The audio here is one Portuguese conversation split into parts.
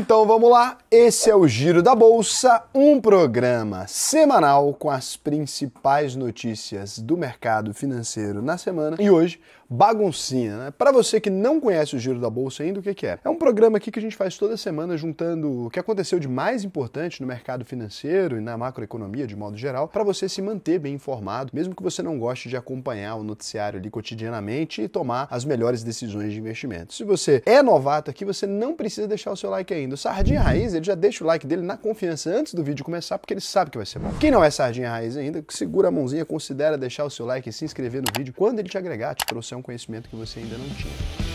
Então vamos lá, esse é o Giro da Bolsa, um programa semanal com as principais notícias do mercado financeiro na semana. E hoje baguncinha. Né? Para você que não conhece o Giro da Bolsa ainda, o que, que é? É um programa aqui que a gente faz toda semana juntando o que aconteceu de mais importante no mercado financeiro e na macroeconomia de modo geral, para você se manter bem informado, mesmo que você não goste de acompanhar o noticiário ali cotidianamente e tomar as melhores decisões de investimento. Se você é novato aqui, você não precisa deixar o seu like ainda. O Sardinha Raiz, ele já deixa o like dele na confiança antes do vídeo começar, porque ele sabe que vai ser bom. Quem não é Sardinha Raiz ainda, segura a mãozinha, considera deixar o seu like e se inscrever no vídeo quando ele te agregar, te trouxer um conhecimento que você ainda não tinha.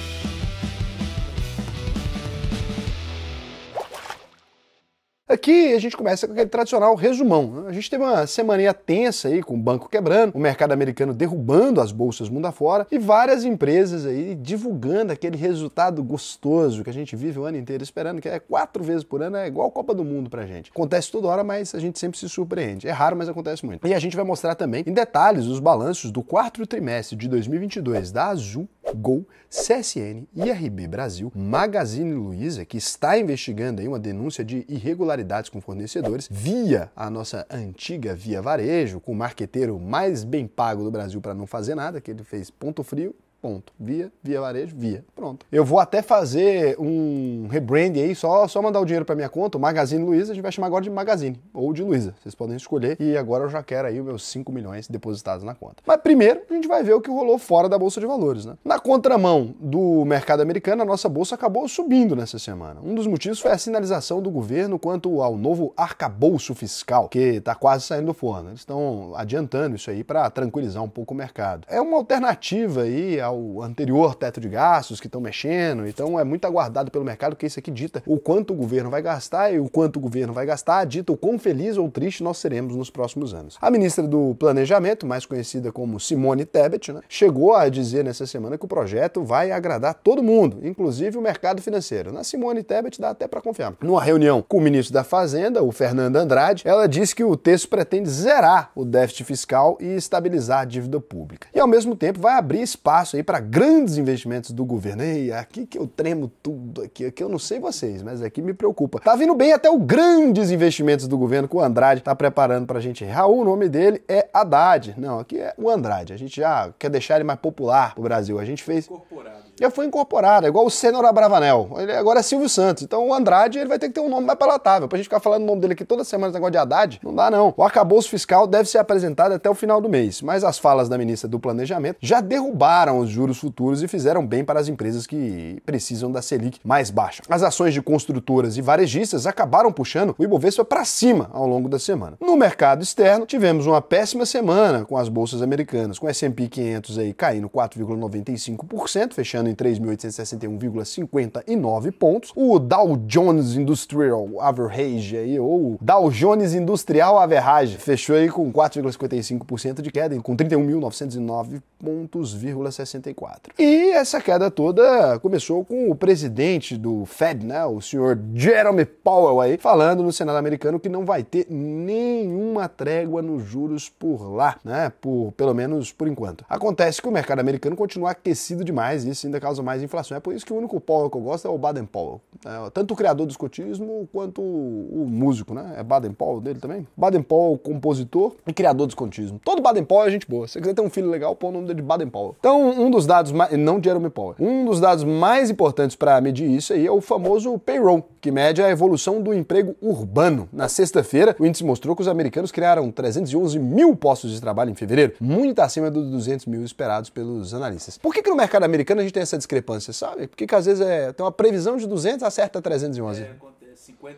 Aqui a gente começa com aquele tradicional resumão. Né? A gente teve uma semana tensa aí, com o banco quebrando, o mercado americano derrubando as bolsas mundo afora e várias empresas aí divulgando aquele resultado gostoso que a gente vive o ano inteiro esperando, que é quatro vezes por ano, é igual Copa do Mundo pra gente. Acontece toda hora, mas a gente sempre se surpreende. É raro, mas acontece muito. E a gente vai mostrar também em detalhes os balanços do quarto trimestre de 2022 da Azul Gol, CSN, IRB Brasil, Magazine Luiza, que está investigando aí uma denúncia de irregularidades com fornecedores, via a nossa antiga Via Varejo, com o marqueteiro mais bem pago do Brasil para não fazer nada, que ele fez ponto frio, Ponto. Via, via varejo, via. Pronto. Eu vou até fazer um rebrand aí, só, só mandar o dinheiro para minha conta, o Magazine Luiza, a gente vai chamar agora de Magazine ou de Luiza. Vocês podem escolher. E agora eu já quero aí os meus 5 milhões depositados na conta. Mas primeiro a gente vai ver o que rolou fora da Bolsa de Valores, né? Na contramão do mercado americano, a nossa bolsa acabou subindo nessa semana. Um dos motivos foi a sinalização do governo quanto ao novo arcabouço fiscal, que está quase saindo do forno. Eles estão adiantando isso aí para tranquilizar um pouco o mercado. É uma alternativa aí ao o anterior teto de gastos que estão mexendo. Então é muito aguardado pelo mercado que isso aqui dita o quanto o governo vai gastar e o quanto o governo vai gastar dita o quão feliz ou triste nós seremos nos próximos anos. A ministra do Planejamento, mais conhecida como Simone Tebet, né, chegou a dizer nessa semana que o projeto vai agradar todo mundo, inclusive o mercado financeiro. Na Simone Tebet dá até para confiar. Numa reunião com o ministro da Fazenda, o Fernando Andrade, ela disse que o texto pretende zerar o déficit fiscal e estabilizar a dívida pública. E ao mesmo tempo vai abrir espaço aí para grandes investimentos do governo. Ei, aqui que eu tremo tudo aqui, aqui eu não sei vocês, mas aqui me preocupa. Tá vindo bem até o grandes investimentos do governo que o Andrade tá preparando pra gente. Raul, o nome dele é Haddad. Não, aqui é o Andrade. A gente já quer deixar ele mais popular pro Brasil. A gente fez Incorporado já foi incorporada, igual o Senhor Abravanel. Ele é agora é Silvio Santos. Então o Andrade ele vai ter que ter um nome mais palatável. Pra gente ficar falando o nome dele aqui toda semana, esse negócio de Haddad, não dá não. O arcabouço fiscal deve ser apresentado até o final do mês, mas as falas da ministra do Planejamento já derrubaram os juros futuros e fizeram bem para as empresas que precisam da Selic mais baixa. As ações de construtoras e varejistas acabaram puxando o Ibovespa para cima ao longo da semana. No mercado externo, tivemos uma péssima semana com as bolsas americanas, com o S&P 500 aí caindo 4,95%, fechando em em 3.861,59 pontos. O Dow Jones Industrial Average aí, ou Dow Jones Industrial Average, fechou aí com 4,55% de queda, com 31.909 pontos,64. E essa queda toda começou com o presidente do Fed, né, o senhor Jeremy Powell aí, falando no Senado americano que não vai ter nenhuma trégua nos juros por lá, né, por pelo menos por enquanto. Acontece que o mercado americano continua aquecido demais, isso ainda causam mais inflação. É por isso que o único Powell que eu gosto é o Baden Powell. É, tanto o criador do escotismo quanto o, o, músico, né? É Baden Powell dele também? Baden Powell, compositor e criador do escotismo. Todo Baden Powell é gente boa. Se você quiser ter um filho legal, põe o nome dele de Baden Powell. Então, um dos dados mais. Não Jeremy Powell. Um dos dados mais importantes para medir isso aí é o famoso payroll, que mede a evolução do emprego urbano. Na sexta-feira, o índice mostrou que os americanos criaram 311 mil postos de trabalho em fevereiro, muito acima dos 200 mil esperados pelos analistas. Por que, que no mercado americano a gente tem tem essa discrepância, sabe? Porque que às vezes é, tem uma previsão de 200, acerta 311. É, acontece 50%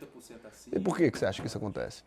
assim. E por que, que você acha que isso acontece?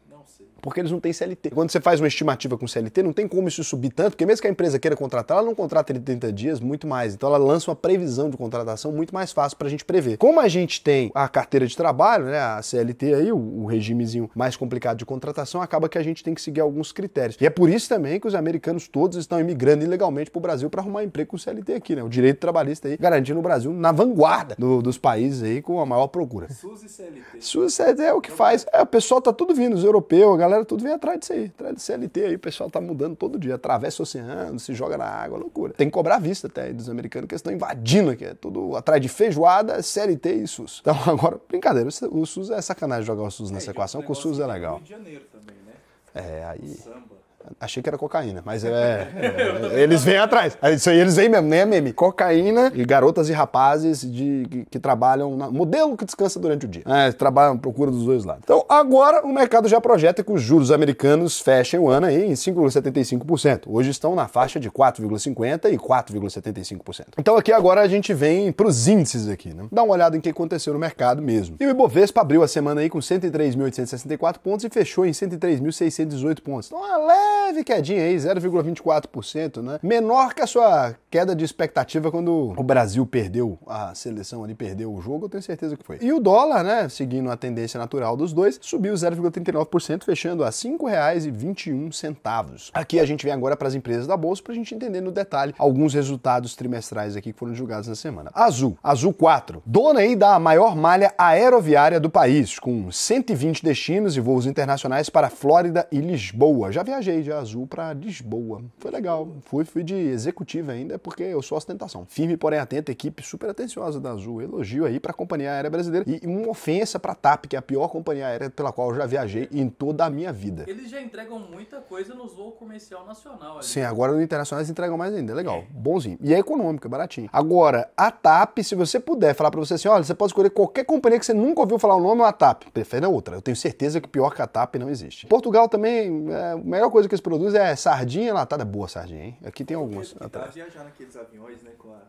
Porque eles não têm CLT. Quando você faz uma estimativa com CLT, não tem como isso subir tanto, porque mesmo que a empresa queira contratar, ela não contrata em 30 dias, muito mais. Então ela lança uma previsão de contratação muito mais fácil para a gente prever. Como a gente tem a carteira de trabalho, né, a CLT aí, o, o regimezinho mais complicado de contratação, acaba que a gente tem que seguir alguns critérios. E é por isso também que os americanos todos estão imigrando ilegalmente para o Brasil para arrumar emprego com CLT aqui, né? O direito trabalhista aí garantindo o Brasil na vanguarda do, dos países aí com a maior procura. SUS e CLT. SUS e é, CLT é o que faz. É, o pessoal tá tudo vindo, os europeus a galera tudo vem atrás disso aí, atrás de CLT aí, o pessoal tá mudando todo dia, atravessa o oceano, se joga na água, loucura. Tem que cobrar vista até dos americanos que estão invadindo aqui, é tudo atrás de feijoada, CLT e SUS. Então agora, brincadeira, o SUS é sacanagem jogar o SUS nessa é, equação, que o SUS é, é legal. Rio de Janeiro também, né? É, aí... Samba. Achei que era cocaína, mas é. é eles vêm atrás. É isso aí eles vêm mesmo, nem é meme. Cocaína e garotas e rapazes de, que, que trabalham. Na, modelo que descansa durante o dia. É, trabalham, procura dos dois lados. Então, agora o mercado já projeta que os juros americanos fechem o ano aí em 5,75%. Hoje estão na faixa de 4,50% e 4,75%. Então, aqui agora a gente vem para os índices aqui, né? Dá uma olhada em o que aconteceu no mercado mesmo. E o Ibovespa abriu a semana aí com 103.864 pontos e fechou em 103.618 pontos. Então, legal leve quedinha aí, 0,24%, né? Menor que a sua queda de expectativa quando o Brasil perdeu a seleção ali, perdeu o jogo, eu tenho certeza que foi. E o dólar, né, seguindo a tendência natural dos dois, subiu 0,39%, fechando a R$ 5,21. Aqui a gente vem agora para as empresas da bolsa para a gente entender no detalhe alguns resultados trimestrais aqui que foram julgados na semana. Azul, Azul 4, dona aí da maior malha aeroviária do país, com 120 destinos e voos internacionais para Flórida e Lisboa. Já viajei de Azul para Lisboa. Foi legal. Fui fui de executiva ainda é porque eu sou ostentação. Firme, porém atenta, equipe super atenciosa da Azul. Elogio aí para a companhia aérea brasileira e uma ofensa para a TAP, que é a pior companhia aérea pela qual eu já viajei em toda a minha vida. Eles já entregam muita coisa nos voos comercial nacional. Ali. Sim, agora no internacional eles entregam mais ainda. Legal, bonzinho. E é econômico, é baratinho. Agora, a TAP, se você puder falar para você assim, olha, você pode escolher qualquer companhia que você nunca ouviu falar o nome, ou a TAP. Prefere a outra. Eu tenho certeza que pior que a TAP não existe. Portugal também, é, a melhor coisa que eles produzem é sardinha latada. Boa sardinha, hein? Aqui tem algumas. Atrás. Viajar, naqueles aviões, né? Com a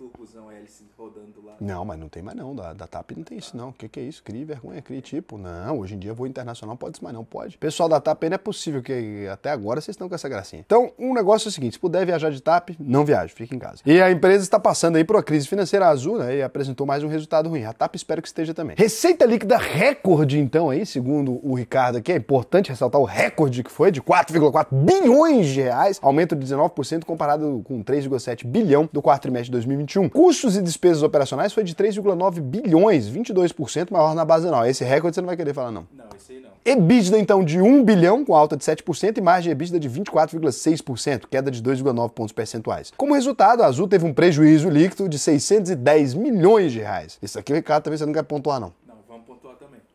turbozão hélice rodando lá. Não, mas não tem mais não. Da, da TAP não tem isso não. O que, que é isso? Cria vergonha, cria Tipo, não, hoje em dia voo internacional pode isso, mas não pode. Pessoal da TAP não é possível que até agora vocês estão com essa gracinha. Então, um negócio é o seguinte, se puder viajar de TAP, não viaje, fique em casa. E a empresa está passando aí por uma crise financeira azul, né, e apresentou mais um resultado ruim. A TAP espero que esteja também. Receita líquida recorde então aí, segundo o Ricardo aqui, é importante ressaltar o recorde que foi de 4,4 bilhões de reais, aumento de 19% comparado com 3,7 bilhão do quarto trimestre de 2021 2021. Custos e despesas operacionais foi de 3,9 bilhões, 22% maior na base anual. Esse recorde você não vai querer falar, não. Não, esse aí não. EBITDA, então, de 1 bilhão, com alta de 7%, e margem EBITDA de 24,6%, queda de 2,9 pontos percentuais. Como resultado, a Azul teve um prejuízo líquido de 610 milhões de reais. Isso aqui, Ricardo, talvez você não quer pontuar, não.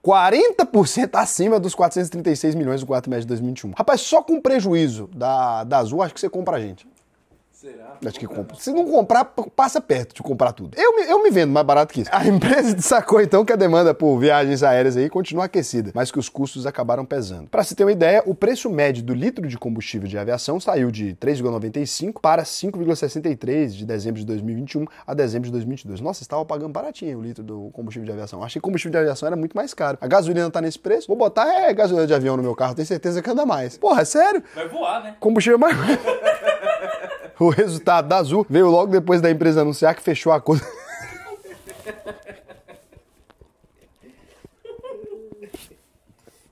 40% acima dos 436 milhões do quarto mês de 2021. Rapaz, só com prejuízo da, da Azul, acho que você compra a gente. Será? Acho que compra. Se não comprar, passa perto de comprar tudo. Eu, eu me vendo mais barato que isso. A empresa sacou então que a demanda por viagens aéreas aí continua aquecida, mas que os custos acabaram pesando. Para se ter uma ideia, o preço médio do litro de combustível de aviação saiu de 3,95 para 5,63 de dezembro de 2021 a dezembro de 2022. Nossa, estava pagando baratinho o litro do combustível de aviação. Achei que combustível de aviação era muito mais caro. A gasolina tá nesse preço. Vou botar é, gasolina de avião no meu carro, tenho certeza que anda mais. Porra, é sério? Vai voar, né? Combustível é mais O resultado da Azul veio logo depois da empresa anunciar que fechou a conta.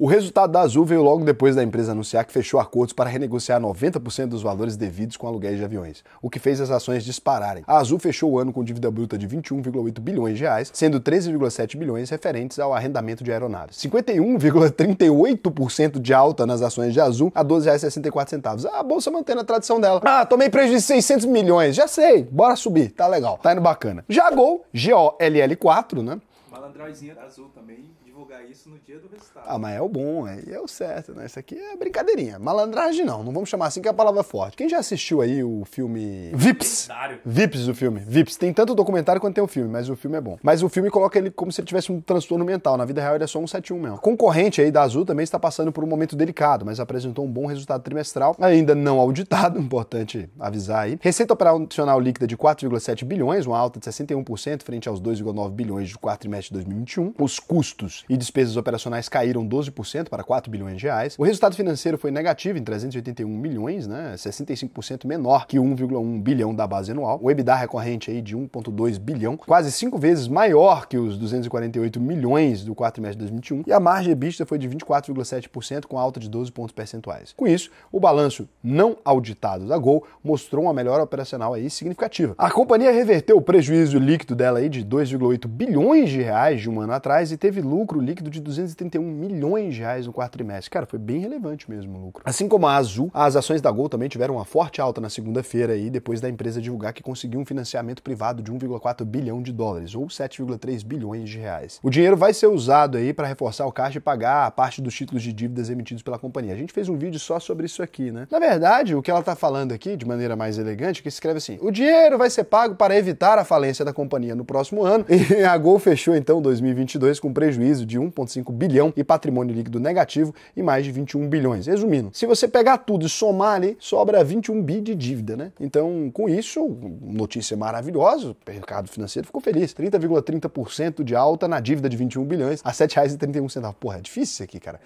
O resultado da Azul veio logo depois da empresa anunciar que fechou acordos para renegociar 90% dos valores devidos com aluguéis de aviões, o que fez as ações dispararem. A Azul fechou o ano com dívida bruta de 21,8 bilhões de reais, sendo 13,7 bilhões referentes ao arrendamento de aeronaves. 51,38% de alta nas ações de Azul a R$ 12,64. A bolsa mantendo a tradição dela. Ah, tomei prejuízo de 600 milhões, já sei, bora subir, tá legal, tá indo bacana. Já Gol, G-O-L-L 4, né? Malandrozinha da Azul também divulgar isso no dia do resultado. Ah, mas é o bom, é, é o certo, né? Isso aqui é brincadeirinha. Malandragem não, não vamos chamar assim que é a palavra é forte. Quem já assistiu aí o filme Vips? Lendário. Vips o filme. Vips. Tem tanto o documentário quanto tem o filme, mas o filme é bom. Mas o filme coloca ele como se ele tivesse um transtorno mental. Na vida real ele é só um 71 mesmo. concorrente aí da Azul também está passando por um momento delicado, mas apresentou um bom resultado trimestral, ainda não auditado, importante avisar aí. Receita operacional líquida de 4,7 bilhões, uma alta de 61% frente aos 2,9 bilhões do quarto trimestre de 2021. Os custos e despesas operacionais caíram 12% para 4 bilhões de reais. O resultado financeiro foi negativo em 381 milhões, né, 65% menor que 1,1 bilhão da base anual. O EBITDA recorrente aí de 1,2 bilhão, quase cinco vezes maior que os 248 milhões do quarto trimestre de 2021. E a margem EBITDA foi de 24,7% com alta de 12 pontos percentuais. Com isso, o balanço não auditado da Gol mostrou uma melhora operacional aí significativa. A companhia reverteu o prejuízo líquido dela aí de 2,8 bilhões de reais de um ano atrás e teve lucro lucro líquido de 231 milhões de reais no quarto trimestre. Cara, foi bem relevante mesmo o lucro. Assim como a Azul, as ações da Gol também tiveram uma forte alta na segunda-feira aí, depois da empresa divulgar que conseguiu um financiamento privado de 1,4 bilhão de dólares, ou 7,3 bilhões de reais. O dinheiro vai ser usado aí para reforçar o caixa e pagar a parte dos títulos de dívidas emitidos pela companhia. A gente fez um vídeo só sobre isso aqui, né? Na verdade, o que ela está falando aqui, de maneira mais elegante, é que escreve assim: o dinheiro vai ser pago para evitar a falência da companhia no próximo ano. E a Gol fechou então 2022 com prejuízo prejuízo de 1,5 bilhão e patrimônio líquido negativo e mais de 21 bilhões. Resumindo, se você pegar tudo e somar ali, sobra 21 bi de dívida, né? Então, com isso, notícia maravilhosa, o mercado financeiro ficou feliz. 30,30% de alta na dívida de 21 bilhões a R$ 7,31. Porra, é difícil isso aqui, cara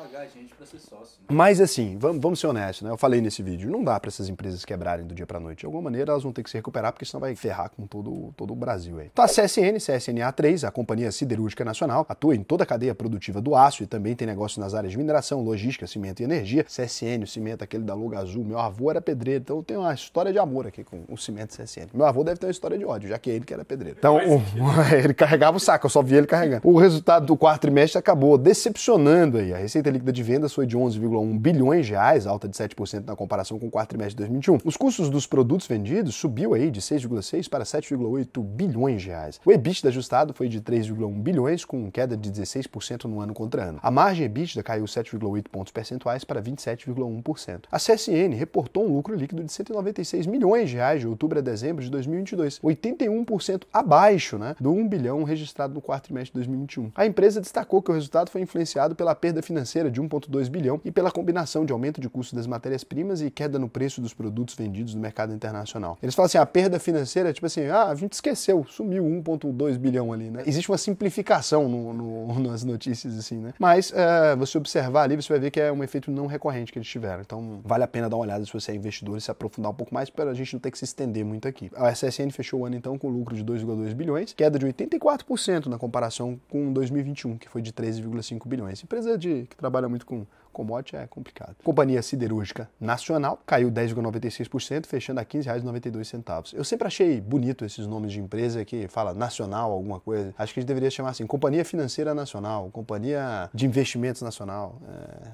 pagar a gente para ser sócio. Né? Mas assim, vamos, vamos ser honestos, né? Eu falei nesse vídeo, não dá para essas empresas quebrarem do dia para noite. De alguma maneira elas vão ter que se recuperar, porque senão vai ferrar com todo, todo o Brasil aí. Então a CSN, CSNA3, a Companhia Siderúrgica Nacional, atua em toda a cadeia produtiva do aço e também tem negócios nas áreas de mineração, logística, cimento e energia. CSN, o cimento, aquele da Luga Azul, meu avô era pedreiro, então eu tenho uma história de amor aqui com o cimento CSN. Meu avô deve ter uma história de ódio, já que é ele que era pedreiro. Então, o, ele carregava o saco, eu só vi ele carregando. O resultado do quarto trimestre acabou decepcionando aí. A Receita receita líquida de vendas foi de 11,1 bilhões de reais, alta de 7% na comparação com o quarto trimestre de 2021. Os custos dos produtos vendidos subiu aí de 6,6 para 7,8 bilhões de reais. O EBITDA ajustado foi de 3,1 bilhões, com queda de 16% no ano contra ano. A margem EBITDA caiu 7,8 pontos percentuais para 27,1%. A CSN reportou um lucro líquido de 196 milhões de reais de outubro a dezembro de 2022, 81% abaixo né, do 1 bilhão registrado no quarto trimestre de 2021. A empresa destacou que o resultado foi influenciado pela perda financeira financeira de 1,2 bilhão e pela combinação de aumento de custo das matérias-primas e queda no preço dos produtos vendidos no mercado internacional. Eles falam assim, ah, a perda financeira, tipo assim, ah, a gente esqueceu, sumiu 1,2 bilhão ali, né? Existe uma simplificação no, no, nas notícias, assim, né? Mas eh, você observar ali, você vai ver que é um efeito não recorrente que eles tiveram. Então, vale a pena dar uma olhada se você é investidor e se aprofundar um pouco mais, para a gente não ter que se estender muito aqui. A SSN fechou o ano, então, com lucro de 2,2 bilhões, queda de 84% na comparação com 2021, que foi de 13,5 bilhões. Empresa de, que trabalha trabalha muito com commodity, é complicado. Companhia Siderúrgica Nacional caiu 10,96%, fechando a R$ 15,92. Eu sempre achei bonito esses nomes de empresa que fala nacional alguma coisa. Acho que a gente deveria chamar assim, Companhia Financeira Nacional, Companhia de Investimentos Nacional. É...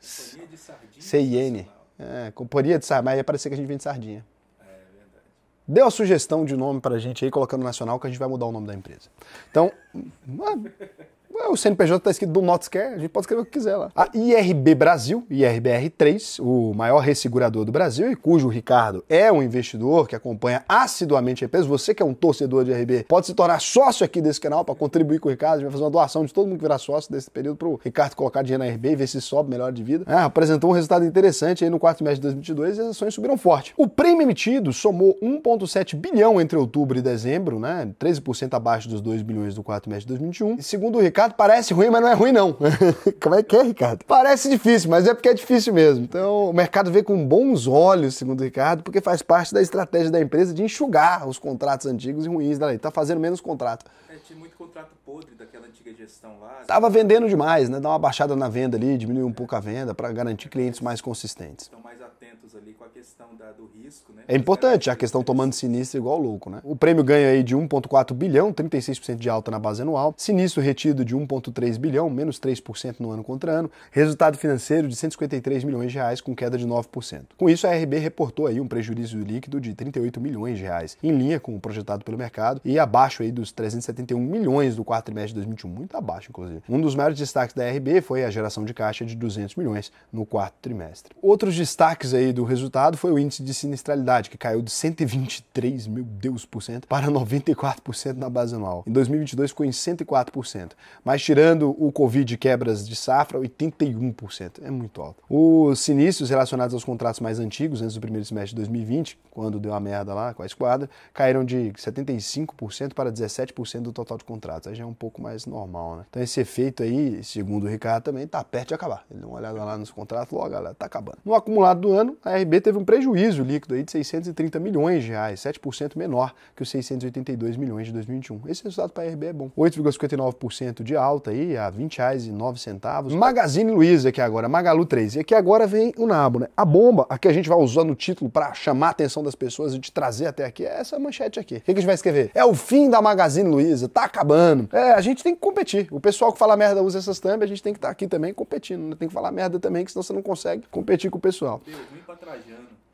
Companhia de Sardinha CIN. É, Companhia de Sardinha, mas ia parecer que a gente vende sardinha. É, é deu a sugestão de nome pra gente aí, colocando nacional, que a gente vai mudar o nome da empresa. Então, o CNPJ está escrito do Not Scare, a gente pode escrever o que quiser lá. A IRB Brasil, IRBR3, o maior ressegurador do Brasil e cujo Ricardo é um investidor que acompanha assiduamente a EPES. Você que é um torcedor de IRB pode se tornar sócio aqui desse canal para contribuir com o Ricardo. A gente vai fazer uma doação de todo mundo que virar sócio desse período para o Ricardo colocar dinheiro na IRB e ver se sobe, melhor de vida. Ah, apresentou um resultado interessante aí no quarto mês de 2022 e as ações subiram forte. O prêmio emitido somou 1,7 bilhão entre outubro e dezembro, né? 13% abaixo dos 2 bilhões do quarto mês de 2021. E segundo o Ricardo, mercado parece ruim, mas não é ruim, não. Como é que é, Ricardo? Parece difícil, mas é porque é difícil mesmo. Então, o mercado vê com bons olhos, segundo o Ricardo, porque faz parte da estratégia da empresa de enxugar os contratos antigos e ruins da lei. Tá fazendo menos contrato. É, tinha muito contrato podre daquela antiga gestão lá. Tava vendendo demais, né? Dá uma baixada na venda ali, diminuir um pouco a venda para garantir clientes mais consistentes. Então, questão da, do risco, né? É importante, a questão tomando sinistro igual louco, né? O prêmio ganha aí de 1,4 bilhão, 36% de alta na base anual, sinistro retido de 1,3 bilhão, menos 3% no ano contra ano, resultado financeiro de 153 milhões de reais, com queda de 9%. Com isso, a RB reportou aí um prejuízo líquido de 38 milhões de reais, em linha com o projetado pelo mercado e abaixo aí dos 371 milhões do quarto trimestre de 2021, muito abaixo, inclusive. Um dos maiores destaques da RB foi a geração de caixa de 200 milhões no quarto trimestre. Outros destaques aí do resultado resultado foi o índice de sinistralidade, que caiu de 123, mil Deus por cento, para 94% na base anual. Em 2022 ficou em 104%, mas tirando o Covid e quebras de safra, 81%. É muito alto. Os sinistros relacionados aos contratos mais antigos, antes do primeiro semestre de 2020, quando deu a merda lá com a esquadra, caíram de 75% para 17% do total de contratos. Aí já é um pouco mais normal, né? Então esse efeito aí, segundo o Ricardo também, tá perto de acabar. Ele deu uma olhada lá nos contratos, logo, galera, tá acabando. No acumulado do ano, a RB teve um prejuízo líquido aí de 630 milhões de reais, 7% menor que os 682 milhões de 2021. Esse resultado para a RB é bom. 8,59% de alta aí, a 20 reais e 9 centavos. Magazine Luiza aqui agora, Magalu 3. E aqui agora vem o nabo, né? A bomba, aqui a gente vai usar no título para chamar a atenção das pessoas e te trazer até aqui, é essa manchete aqui. O que a gente vai escrever? É o fim da Magazine Luiza, tá acabando. É, a gente tem que competir. O pessoal que fala merda usa essas thumb, a gente tem que estar tá aqui também competindo. Né? Tem que falar merda também, que senão você não consegue competir com o pessoal. Deu ruim pra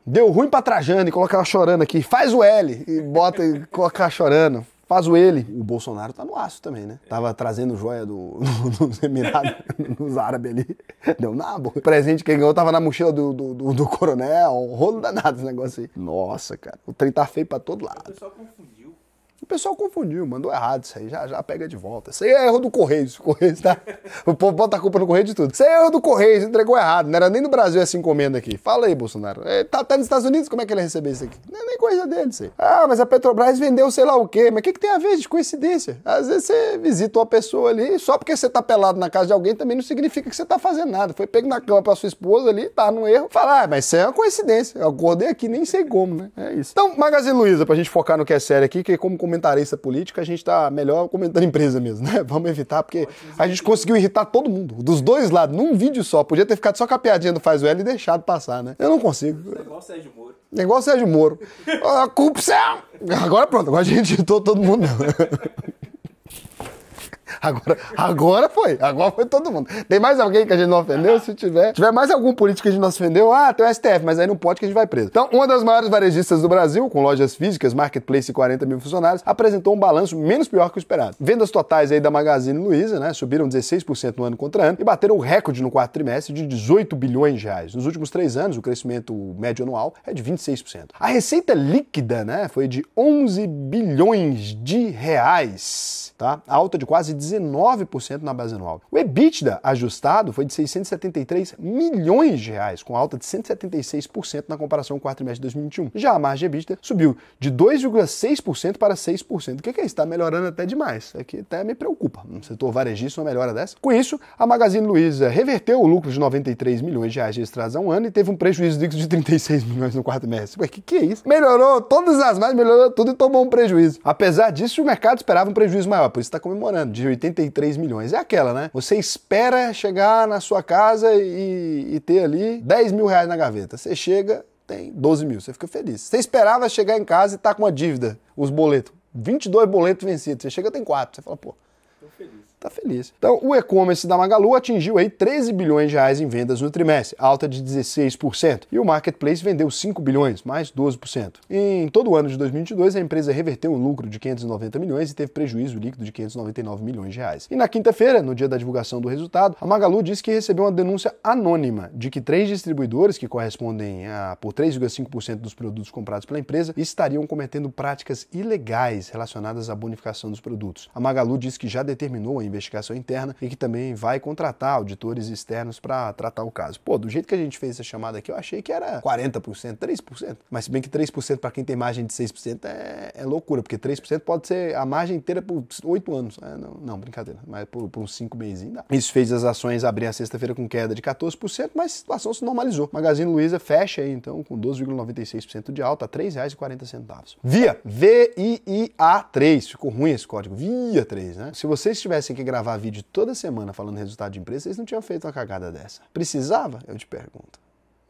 Deu ruim pra Trajano e coloca ela chorando aqui. Faz o L e bota e coloca ela chorando. Faz o ele. O Bolsonaro tá no aço também, né? É. Tava trazendo joia do, do, dos Emirados, dos árabes ali. Deu nabo. O presente que ele ganhou tava na mochila do, do, do, do coronel. Um rolo danado esse negócio aí. Nossa, cara. O trem tá feio pra todo lado. O pessoal confunde o pessoal confundiu, mandou errado isso aí, já, já pega de volta. Isso aí é erro do correio Correios tá? O povo bota a culpa no Correio de tudo. Isso aí é erro do correio entregou errado, não era nem no Brasil essa encomenda aqui. Fala aí, Bolsonaro. É, tá, tá nos Estados Unidos, como é que ele recebeu isso aqui? Não é nem coisa dele, isso aí. Ah, mas a Petrobras vendeu sei lá o quê, mas o que, que tem a ver de coincidência? Às vezes você visita uma pessoa ali, só porque você tá pelado na casa de alguém também não significa que você tá fazendo nada. Foi pego na cama pra sua esposa ali, tá no erro, fala, ah, mas isso é uma coincidência, eu acordei aqui, nem sei como, né? É isso. Então, Magazine Luiza, pra gente focar no que é sério aqui, que como comentarista político, a gente está melhor comentando empresa mesmo, né? Vamos evitar, porque a gente conseguiu irritar todo mundo, dos dois lados, num vídeo só. Podia ter ficado só com a piadinha do Faz o L e deixado passar, né? Eu não consigo. Negócio é Sérgio Moro. Negócio é Sérgio Moro. Ah, corrupção! Agora pronto, agora a gente irritou todo mundo. Agora, agora foi. Agora foi todo mundo. Tem mais alguém que a gente não ofendeu? Se tiver. Tiver mais algum político que a gente não ofendeu, ah, tem o STF, mas aí não pode que a gente vai preso. Então, uma das maiores varejistas do Brasil, com lojas físicas, marketplace e 40 mil funcionários, apresentou um balanço menos pior que o esperado. Vendas totais aí da Magazine Luiza, né, subiram 16% no ano contra ano e bateram o recorde no quarto trimestre de 18 bilhões de reais. Nos últimos três anos, o crescimento médio anual é de 26%. A receita líquida, né, foi de 11 bilhões de reais, tá? alta de quase 19% na base anual. O EBITDA ajustado foi de 673 milhões de reais, com alta de 176% na comparação com o quarto trimestre de 2021. Já a margem EBITDA subiu de 2,6% para 6%. O que é isso? Está melhorando até demais. É que até me preocupa. No setor varejista, uma melhora dessa. Com isso, a Magazine Luiza reverteu o lucro de 93 milhões de reais registrados há um ano e teve um prejuízo líquido de 36 milhões no quarto trimestre. Ué, que, que é isso? Melhorou todas as margens, melhorou tudo e tomou um prejuízo. Apesar disso, o mercado esperava um prejuízo maior, por isso está comemorando, de 83 milhões. É aquela, né? Você espera chegar na sua casa e, e ter ali 10 mil reais na gaveta. Você chega, tem 12 mil, você fica feliz. Você esperava chegar em casa e tá com uma dívida, os boletos. 22 boletos vencidos. Você chega, tem 4. Você fala, pô, tá feliz. Então, o e-commerce da Magalu atingiu aí 13 bilhões de reais em vendas no trimestre, alta de 16%, e o marketplace vendeu 5 bilhões, mais 12%. Em todo o ano de 2022, a empresa reverteu um lucro de 590 milhões e teve prejuízo líquido de 599 milhões de reais. E na quinta-feira, no dia da divulgação do resultado, a Magalu disse que recebeu uma denúncia anônima de que três distribuidores, que correspondem a por 3,5% dos produtos comprados pela empresa, estariam cometendo práticas ilegais relacionadas à bonificação dos produtos. A Magalu disse que já determinou a investigação investigação interna e que também vai contratar auditores externos para tratar o caso. Pô, do jeito que a gente fez essa chamada aqui, eu achei que era 40%, 3%. Mas se bem que 3% para quem tem margem de 6% é, é loucura, porque 3% pode ser a margem inteira por 8 anos. É, não, não, brincadeira, mas por, por uns 5 meses ainda. Isso fez as ações abrir a sexta-feira com queda de 14%, mas a situação se normalizou. Magazine Luiza fecha aí, então, com 12,96% de alta, R$ 3,40. Via, V-I-I-A 3, ficou ruim esse código, Via 3, né? Se vocês tivessem que gravar vídeo toda semana falando resultado de empresa, vocês não tinham feito uma cagada dessa. Precisava? Eu te pergunto.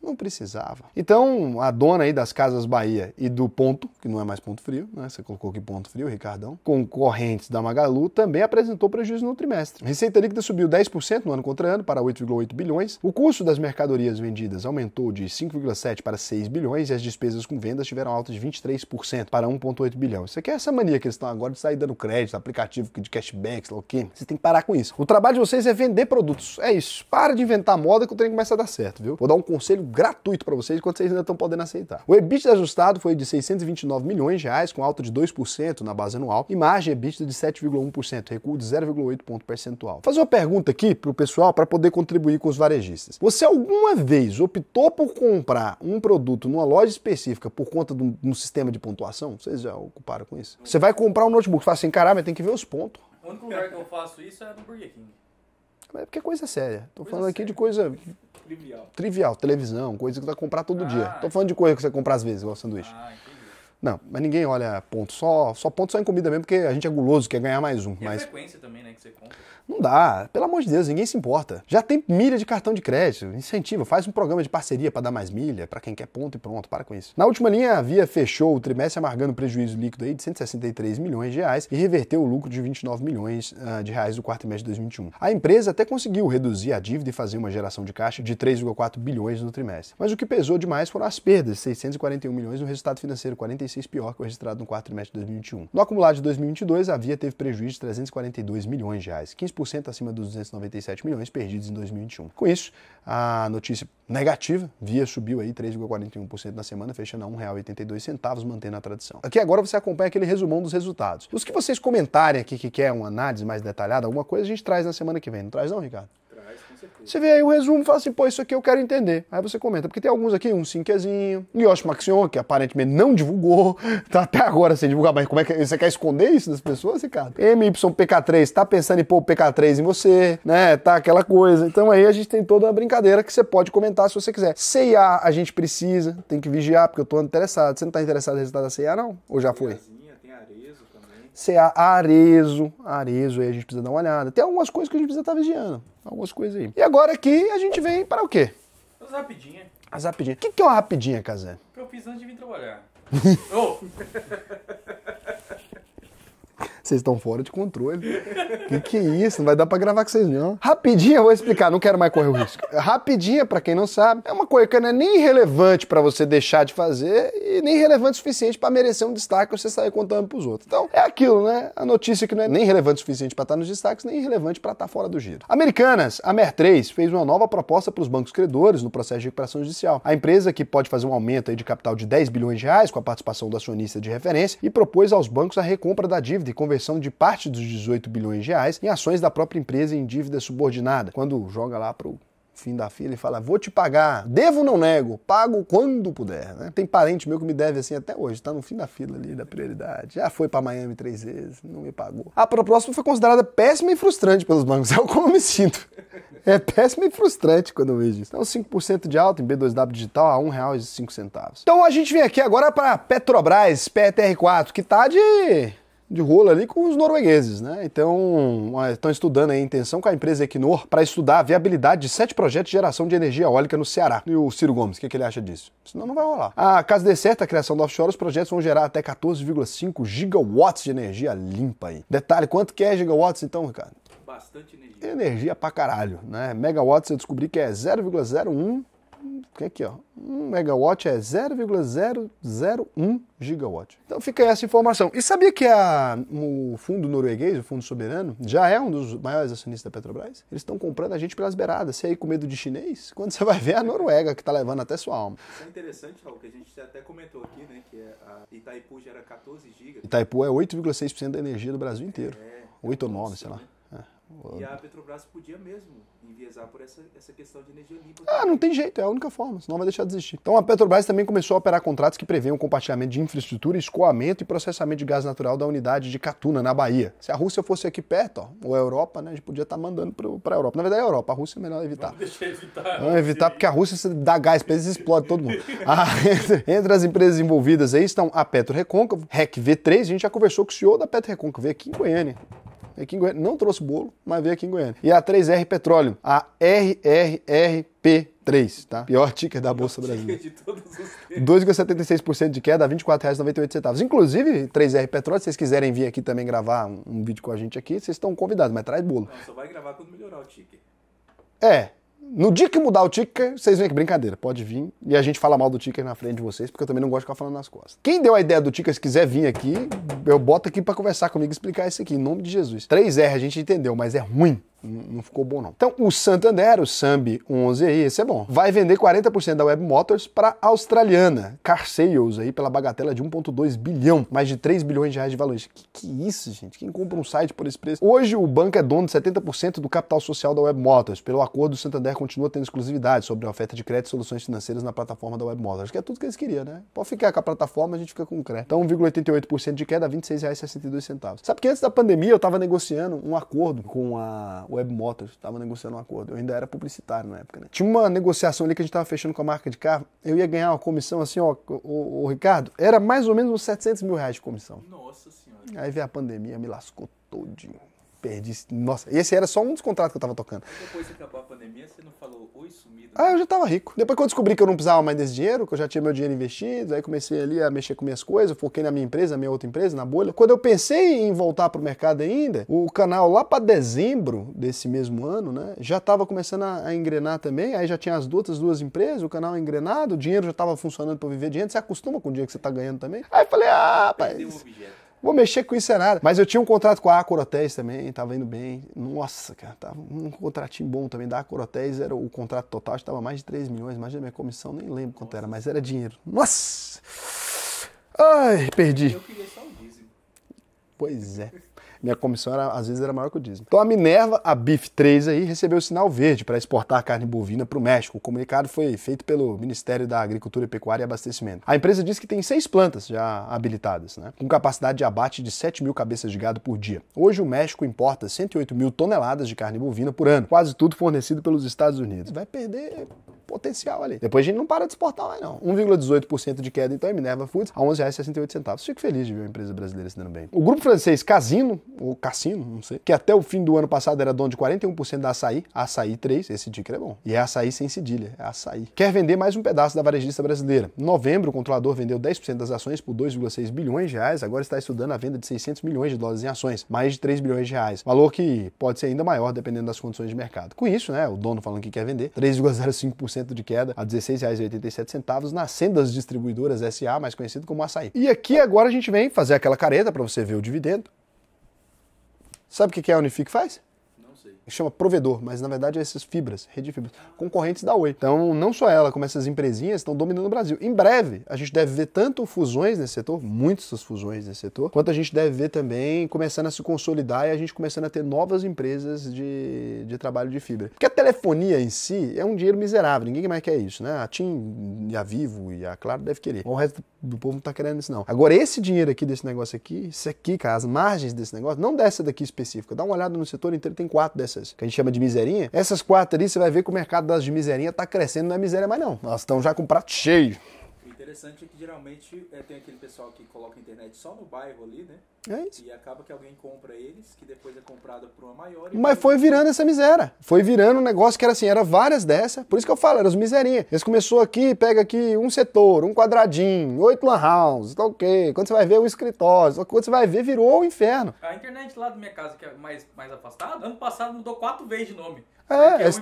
Não precisava. Então, a dona aí das Casas Bahia e do Ponto, que não é mais Ponto Frio, né? Você colocou aqui Ponto Frio, Ricardão, concorrentes da Magalu, também apresentou prejuízo no trimestre. receita líquida subiu 10% no ano contra ano para 8,8 bilhões. O custo das mercadorias vendidas aumentou de 5,7 para 6 bilhões e as despesas com vendas tiveram alta de 23% para 1,8 bilhão. Isso aqui é essa mania que eles estão agora de sair dando crédito, aplicativo de cashback, sei lá o quê. você tem que parar com isso. O trabalho de vocês é vender produtos. É isso. Para de inventar moda que o trem começa a dar certo, viu? Vou dar um conselho gratuito para vocês, enquanto vocês ainda estão podendo aceitar. O EBITDA ajustado foi de 629 milhões de reais, com alta de 2% na base anual, e margem EBITDA de 7,1%, recuo de 0,8 ponto percentual. fazer uma pergunta aqui para o pessoal para poder contribuir com os varejistas. Você alguma vez optou por comprar um produto numa loja específica por conta de um, sistema de pontuação? Vocês já ocuparam com isso? Você vai comprar um notebook, fala assim, caralho, tem que ver os pontos. O único lugar que eu faço isso é no Burger King. É porque é coisa séria. Tô coisa falando aqui séria. de coisa Trivial. Trivial, televisão, coisa que você vai comprar todo ah, dia. Tô falando de coisa que você compra às vezes, igual sanduíche. Ah, entendi. Não, mas ninguém olha ponto. Só, só ponto só em comida mesmo, porque a gente é guloso, quer ganhar mais um. E mas... a frequência também, né, que você compra. Não dá, pelo amor de Deus, ninguém se importa. Já tem milha de cartão de crédito, incentiva, faz um programa de parceria para dar mais milha, para quem quer ponto e pronto, para com isso. Na última linha, a Via fechou o trimestre amargando prejuízo líquido aí de 163 milhões de reais e reverteu o lucro de 29 milhões uh, de reais do quarto trimestre de 2021. A empresa até conseguiu reduzir a dívida e fazer uma geração de caixa de 3,4 bilhões no trimestre. Mas o que pesou demais foram as perdas, 641 milhões no resultado financeiro, 46 pior que o registrado no quarto trimestre de 2021. No acumulado de 2022, a Via teve prejuízo de 342 milhões de reais, 15 6% acima dos 297 milhões perdidos em 2021. Com isso, a notícia negativa, Via subiu aí 3,41% na semana, fechando a R$ 1,82, mantendo a tradição. Aqui agora você acompanha aquele resumão dos resultados. Os que vocês comentarem aqui que quer uma análise mais detalhada, alguma coisa, a gente traz na semana que vem. Não traz não, Ricardo? Você vê aí o resumo e fala assim, pô, isso aqui eu quero entender. Aí você comenta, porque tem alguns aqui, um Sinquezinho, Yoshi Maxion, que aparentemente não divulgou, tá até agora sem divulgar, mas como é que você quer esconder isso das pessoas, Ricardo? MYPK3, tá pensando em pôr o PK3 em você, né? Tá aquela coisa. Então aí a gente tem toda uma brincadeira que você pode comentar se você quiser. CIA a gente precisa, tem que vigiar, porque eu tô interessado. Você não tá interessado no resultado da CIA, não? Ou já foi? CA Arezo, Arezo, aí a gente precisa dar uma olhada. Tem algumas coisas que a gente precisa estar tá vigiando algumas coisas aí. E agora aqui a gente vem para o quê? As rapidinhas. As rapidinhas. O que, que é uma rapidinha, Casé? Eu fiz antes de vir trabalhar. oh. Vocês estão fora de controle. Que que é isso? Não vai dar para gravar com vocês não. rapidinho eu vou explicar, não quero mais correr o risco. É rapidinho para quem não sabe, é uma coisa que não é nem relevante para você deixar de fazer e nem relevante o suficiente para merecer um destaque ou você sair contando pros outros. Então, é aquilo, né? A notícia que não é nem relevante o suficiente para estar tá nos destaques, nem relevante para estar tá fora do giro. Americanas, a MER3 fez uma nova proposta para os bancos credores no processo de recuperação judicial. A empresa que pode fazer um aumento de capital de 10 bilhões de reais com a participação do acionista de referência e propôs aos bancos a recompra da dívida de conversão de parte dos 18 bilhões de reais em ações da própria empresa em dívida subordinada. Quando joga lá para o fim da fila e fala: Vou te pagar, devo não nego, pago quando puder. Né? Tem parente meu que me deve assim até hoje, tá no fim da fila ali da prioridade. Já foi para Miami três vezes, não me pagou. A proposta foi considerada péssima e frustrante pelos bancos, é o como eu me sinto. É péssimo e frustrante quando eu vejo isso. Então, 5% de alta em B2W Digital a R$1,05. Então, a gente vem aqui agora para Petrobras, PTR4, que tá de de rolo ali com os noruegueses, né? Então, ah, estão estudando a intenção com a empresa Equinor para estudar a viabilidade de sete projetos de geração de energia eólica no Ceará. E o Ciro Gomes, o que, que, ele acha disso? Senão não vai rolar. A caso dê certo a criação do offshore, os projetos vão gerar até 14,5 gigawatts de energia limpa aí. Detalhe, quanto que é gigawatts então, Ricardo? Bastante energia. Energia pra caralho, né? Megawatts eu descobri que é 0,01 que aqui, ó, 1 megawatt é 0,001 gigawatt. Então fica essa informação. E sabia que a, o fundo norueguês, o fundo soberano, já é um dos maiores acionistas da Petrobras? Eles estão comprando a gente pelas beiradas. Você aí com medo de chinês? Quando você vai ver a Noruega que está levando até sua alma. Isso é interessante, Raul, que a gente até comentou aqui, né, que é a Itaipu gera 14 gigas. Itaipu é 8,6% da energia do Brasil inteiro. É, 8 ou 9, sei lá. Né? E a Petrobras podia mesmo enviesar por essa, essa questão de energia limpa. Ah, não tem jeito, é a única forma, senão vai deixar de existir. Então a Petrobras também começou a operar contratos que prevêem o compartilhamento de infraestrutura, escoamento e processamento de gás natural da unidade de Catuna, na Bahia. Se a Rússia fosse aqui perto, ó, ou a Europa, né, a gente podia estar tá mandando para a Europa. Na verdade, é a Europa, a Rússia é melhor evitar. Vamos deixar evitar. Vamos evitar, porque a Rússia se dá gás para eles e explode todo mundo. Ah, entre, entre, as empresas envolvidas aí estão a Petro Recôncavo, REC V3, a gente já conversou com o CEO da Petro Recôncavo, veio aqui em Goiânia aqui em Goiânia. Não trouxe bolo, mas veio aqui em Goiânia. E a 3R Petróleo, a RRRP 3, tá? Pior ticker da Bolsa Brasileira. 2,76% de queda, R$ 24,98. Inclusive, 3R Petróleo, se vocês quiserem vir aqui também gravar um, um vídeo com a gente aqui, vocês estão convidados, mas traz bolo. Não, só vai gravar quando melhorar o ticker. É, no dia que mudar o ticker, vocês veem que brincadeira, pode vir. E a gente fala mal do ticker na frente de vocês, porque eu também não gosto de ficar falando nas costas. Quem deu a ideia do ticker, se quiser vir aqui, eu boto aqui para conversar comigo e explicar isso aqui, em nome de Jesus. 3R a gente entendeu, mas é ruim não ficou bom não. Então, o Santander, o SAMB 11 aí, esse é bom. Vai vender 40% da Web Motors para a australiana. Car Sales aí pela bagatela de 1.2 bilhão, mais de 3 bilhões de reais de valores. Que, que isso, gente? Quem compra um site por esse preço? Hoje o banco é dono de 70% do capital social da Web Motors. Pelo acordo, o Santander continua tendo exclusividade sobre a oferta de crédito e soluções financeiras na plataforma da Web Motors, que é tudo que eles queriam, né? Pode ficar com a plataforma, a gente fica com o crédito. Então, 1,88% de queda, R$ 26,62. Sabe que antes da pandemia eu estava negociando um acordo com a Web Motors, estava negociando um acordo. Eu ainda era publicitário na época, né? Tinha uma negociação ali que a gente estava fechando com a marca de carro. Eu ia ganhar uma comissão assim, ó, o, o Ricardo, era mais ou menos uns 700 mil reais de comissão. Nossa senhora. Aí veio a pandemia, me lascou todinho perdi. Nossa, esse era só um dos contratos que eu tava tocando. Depois que acabou a pandemia, você não falou oi sumido? Ah, eu já tava rico. Depois que eu descobri que eu não precisava mais desse dinheiro, que eu já tinha meu dinheiro investido, aí comecei ali a mexer com minhas coisas, foquei na minha empresa, na minha outra empresa, na bolha. Quando eu pensei em voltar pro mercado ainda, o canal lá para dezembro desse mesmo ano, né, já tava começando a, a engrenar também, aí já tinha as outras duas empresas, o canal engrenado, o dinheiro já tava funcionando para viver dinheiro, você acostuma com o dinheiro que você tá ganhando também. Aí eu falei, ah, rapaz. Perdeu um objeto vou mexer com isso é nada. Mas eu tinha um contrato com a Accor também, tava indo bem. Nossa, cara, tava um contratinho bom também. Da Accor era o contrato total, estava mais de 3 milhões, mais da minha comissão, nem lembro quanto era, mas era dinheiro. Nossa! Ai, perdi. Eu queria só um dízimo. Pois é. Minha comissão era, às vezes era maior que o Disney. Então a Minerva, a BIF 3 aí, recebeu o sinal verde para exportar carne bovina para o México. O comunicado foi feito pelo Ministério da Agricultura, Pecuária e Abastecimento. A empresa diz que tem seis plantas já habilitadas, né? Com capacidade de abate de 7 mil cabeças de gado por dia. Hoje o México importa 108 mil toneladas de carne bovina por ano, quase tudo fornecido pelos Estados Unidos. Vai perder potencial ali. Depois a gente não para de exportar mais, não. 1,18% de queda, então, em Minerva Foods, a R$ 11,68. Fico feliz de ver uma empresa brasileira se dando bem. O grupo francês Casino, ou Cassino, não sei, que até o fim do ano passado era dono de 41% da Açaí, Açaí 3, esse ticker é bom. E é Açaí sem cedilha, é Açaí. Quer vender mais um pedaço da varejista brasileira. Em novembro, o controlador vendeu 10% das ações por 2,6 bilhões de reais, agora está estudando a venda de 600 milhões de dólares em ações, mais de 3 bilhões de reais. Valor que pode ser ainda maior dependendo das condições de mercado. Com isso, né, o dono falando que quer vender, 3,05% de queda a R$16,87, nascendo das distribuidoras SA, mais conhecido como açaí. E aqui agora a gente vem fazer aquela careta para você ver o dividendo. Sabe o que a Unifique faz? Chama provedor, mas na verdade é essas fibras, rede de fibras, concorrentes da Oi. Então, não só ela, como essas empresinhas estão dominando o Brasil. Em breve, a gente deve ver tanto fusões nesse setor, muitas fusões nesse setor, quanto a gente deve ver também começando a se consolidar e a gente começando a ter novas empresas de, de trabalho de fibra. Porque a telefonia em si é um dinheiro miserável, ninguém mais quer isso, né? A TIM, a Vivo e a Claro deve querer. O resto o povo não tá querendo isso, não. Agora, esse dinheiro aqui desse negócio aqui, isso aqui, cara, as margens desse negócio, não dessa daqui específica. Dá uma olhada no setor inteiro, tem quatro dessas que a gente chama de miserinha. Essas quatro ali, você vai ver que o mercado das de miserinha tá crescendo, não é miséria mais, não. Elas estão já com prato cheio interessante é que geralmente é, tem aquele pessoal que coloca a internet só no bairro ali, né? É isso. E acaba que alguém compra eles, que depois é comprado por uma maior. Mas foi virando essa miséria. Foi virando um negócio que era assim, era várias dessas. Por isso que eu falo, eram os miserinhas. Eles começou aqui, pega aqui um setor, um quadradinho, oito lan house, tá ok. Quando você vai ver, o escritório. Quando você vai ver, virou o um inferno. A internet lá da minha casa, que é mais, mais afastada, ano passado mudou quatro vezes de nome. É, eles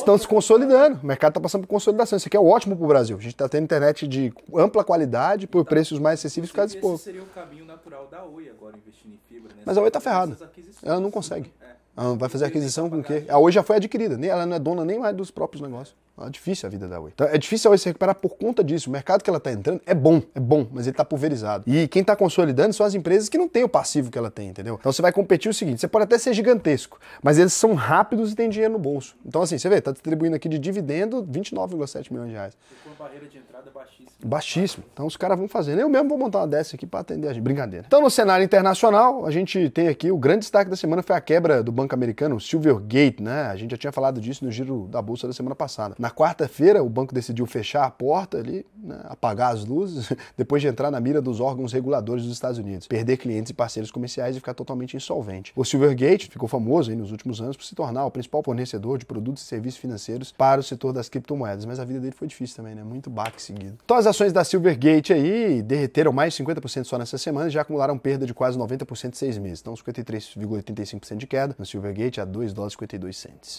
estão se né? consolidando. O mercado está passando por consolidação. Isso aqui é ótimo para o Brasil. A gente está tendo internet de ampla qualidade por então, preços mais acessíveis por causa desse pouco. seria o caminho natural da Oi agora investindo em fibra, né? Mas a Oi está ferrada. Ela não consegue. É. Ela não vai fazer aquisição com o quê? A Oi já foi adquirida. Ela não é dona nem mais dos próprios negócios. É difícil a vida da Oi. Então, é difícil a Oi se recuperar por conta disso. O mercado que ela está entrando é bom, é bom, mas ele está pulverizado. E quem está consolidando são as empresas que não têm o passivo que ela tem, entendeu? Então você vai competir o seguinte: você pode até ser gigantesco, mas eles são rápidos e têm dinheiro no bolso. Então, assim, você vê, está distribuindo aqui de dividendo 29,7 milhões de reais. E com a barreira de entrada é baixíssimo. Baixíssimo. Então os caras vão nem Eu mesmo vou montar uma dessa aqui para atender a gente. Brincadeira. Então, no cenário internacional, a gente tem aqui o grande destaque da semana foi a quebra do banco americano, o Silvergate, né? A gente já tinha falado disso no giro da bolsa da semana passada. Na quarta-feira, o banco decidiu fechar a porta ali, né? apagar as luzes, depois de entrar na mira dos órgãos reguladores dos Estados Unidos, perder clientes e parceiros comerciais e ficar totalmente insolvente. O Silvergate ficou famoso aí nos últimos anos por se tornar o principal fornecedor de produtos e serviços financeiros para o setor das criptomoedas, mas a vida dele foi difícil também, né? Muito baque seguido. Então as ações da Silvergate aí derreteram mais de 50% só nessa semana e já acumularam perda de quase 90% em seis meses. Então 53,85% de queda no Silvergate a 2 dólares 52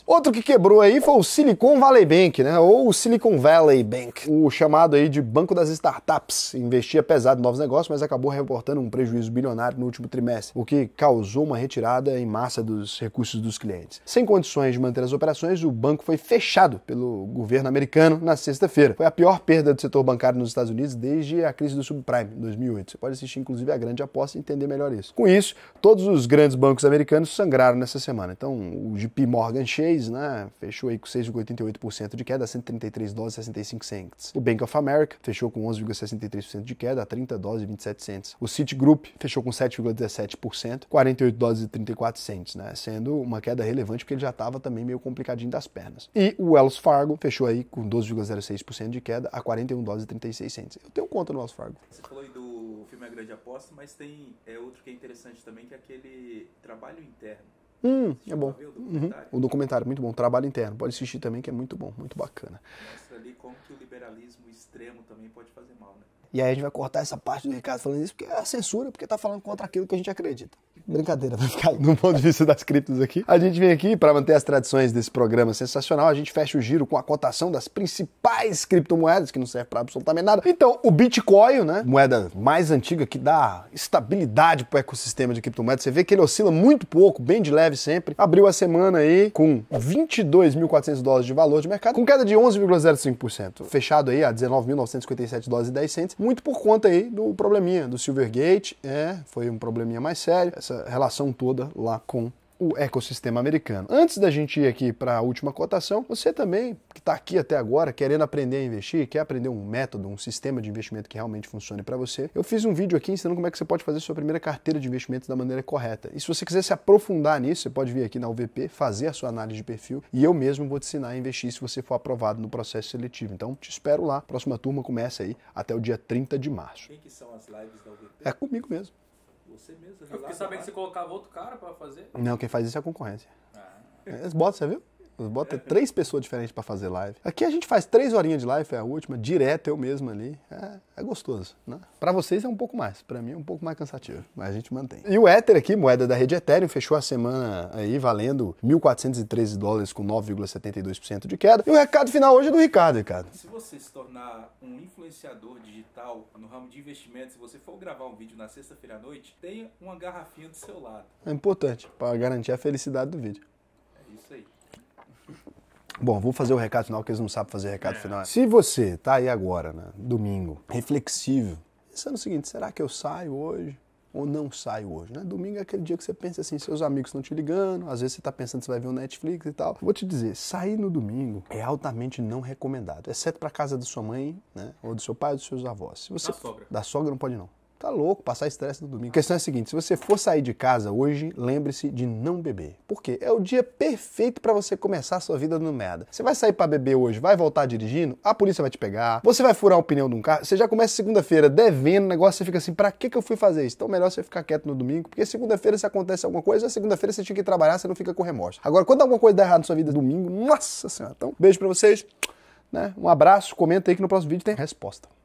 Outro que quebrou aí foi o Silicon Valley Bank, né? Ou o Silicon Valley Bank, o chamado aí de banco das startups. Investia pesado em novos negócios, mas acabou reportando um prejuízo bilionário no último trimestre, o que causou uma retirada em massa dos recursos dos clientes. Sem condições de manter as operações, o banco foi fechado pelo governo americano na sexta-feira. Foi a pior perda de setor bancário nos Estados Unidos desde a crise do subprime, 2008. Você pode assistir, inclusive, a grande aposta e entender melhor isso. Com isso, todos os grandes bancos americanos sangraram nessa semana. Então, o JP Morgan Chase né, fechou aí com 6,88% de queda, 133 dólares 65 cents. O Bank of America fechou com 11,63% de queda, 30 dólares e 27 cents. O Citigroup fechou com 7,17%, 48 dólares e 34 cents, né, sendo uma queda relevante porque ele já estava também meio complicadinho das pernas. E o Wells Fargo fechou aí com 12,06% de queda a 48 31 dólares e 36 centos. Eu tenho conta no Wells Fargo. Você falou aí do filme A Grande Aposta, mas tem é, outro que é interessante também, que é aquele Trabalho Interno. Hum, é bom. O uhum. documentário? Uhum. o documentário, muito bom. Trabalho interno. Pode assistir também, que é muito bom, muito bacana. Mostra ali como que o liberalismo extremo também pode fazer mal, né? E aí a gente vai cortar essa parte do Ricardo falando isso, porque é a censura, porque tá falando contra aquilo que a gente acredita. Brincadeira, vai ficar aí. Do ponto de vista das criptos aqui, a gente vem aqui para manter as tradições desse programa sensacional. A gente fecha o giro com a cotação das principais criptomoedas, que não serve para absolutamente nada. Então, o Bitcoin, né? Moeda mais antiga que dá estabilidade para o ecossistema de criptomoedas. Você vê que ele oscila muito pouco, bem de leve sempre. Abriu a semana aí com 22.400 dólares de valor de mercado, com queda de 11,05%. Fechado aí a 19.957 dólares e 10 centos muito por conta aí do probleminha do Silvergate, é, foi um probleminha mais sério, essa relação toda lá com o ecossistema americano. Antes da gente ir aqui para a última cotação, você também que está aqui até agora querendo aprender a investir, quer aprender um método, um sistema de investimento que realmente funcione para você, eu fiz um vídeo aqui ensinando como é que você pode fazer sua primeira carteira de investimentos da maneira correta. E se você quiser se aprofundar nisso, você pode vir aqui na UVP, fazer a sua análise de perfil e eu mesmo vou te ensinar a investir se você for aprovado no processo seletivo. Então te espero lá. Próxima turma começa aí até o dia 30 de março. Quem que são as lives da UVP? É comigo mesmo. Você mesmo. Eu fiquei sabendo que você colocava outro cara pra fazer. Não, quem faz isso é a concorrência. Ah. Eles é, botam, você viu? Bota três pessoas diferentes para fazer live. Aqui a gente faz três horinhas de live, é a última, direto eu mesmo ali. É, é gostoso, né? Para vocês é um pouco mais, para mim é um pouco mais cansativo, mas a gente mantém. E o Ether aqui, moeda da rede Ethereum, fechou a semana aí valendo 1.413 dólares com 9,72% de queda. E o recado final hoje é do Ricardo, Ricardo. Se você se tornar um influenciador digital no ramo de investimentos, se você for gravar um vídeo na sexta-feira à noite, tenha uma garrafinha do seu lado. É importante para garantir a felicidade do vídeo. É isso aí. Bom, vou fazer o recado final, porque eles não sabem fazer recado é. final. Se você tá aí agora, né, domingo, reflexivo, pensando o seguinte, será que eu saio hoje? ou não saio hoje, né? Domingo é aquele dia que você pensa assim, seus amigos estão te ligando, às vezes você está pensando que você vai ver um Netflix e tal. Vou te dizer, sair no domingo é altamente não recomendado, exceto para casa da sua mãe, né? Ou do seu pai ou dos seus avós. Se você da sogra. Da sogra não pode não. Tá louco, passar estresse no domingo. A questão é a seguinte: se você for sair de casa hoje, lembre-se de não beber. Por quê? É o dia perfeito para você começar a sua vida no merda. Você vai sair para beber hoje, vai voltar dirigindo, a polícia vai te pegar, você vai furar o pneu de um carro, você já começa segunda-feira devendo, o negócio você fica assim: pra que, que eu fui fazer isso? Então melhor você ficar quieto no domingo, porque segunda-feira se acontece alguma coisa, segunda-feira você tinha que trabalhar, você não fica com remorso. Agora, quando alguma coisa dá errado na sua vida domingo, nossa senhora. Então, beijo para vocês, né? Um abraço, comenta aí que no próximo vídeo tem resposta.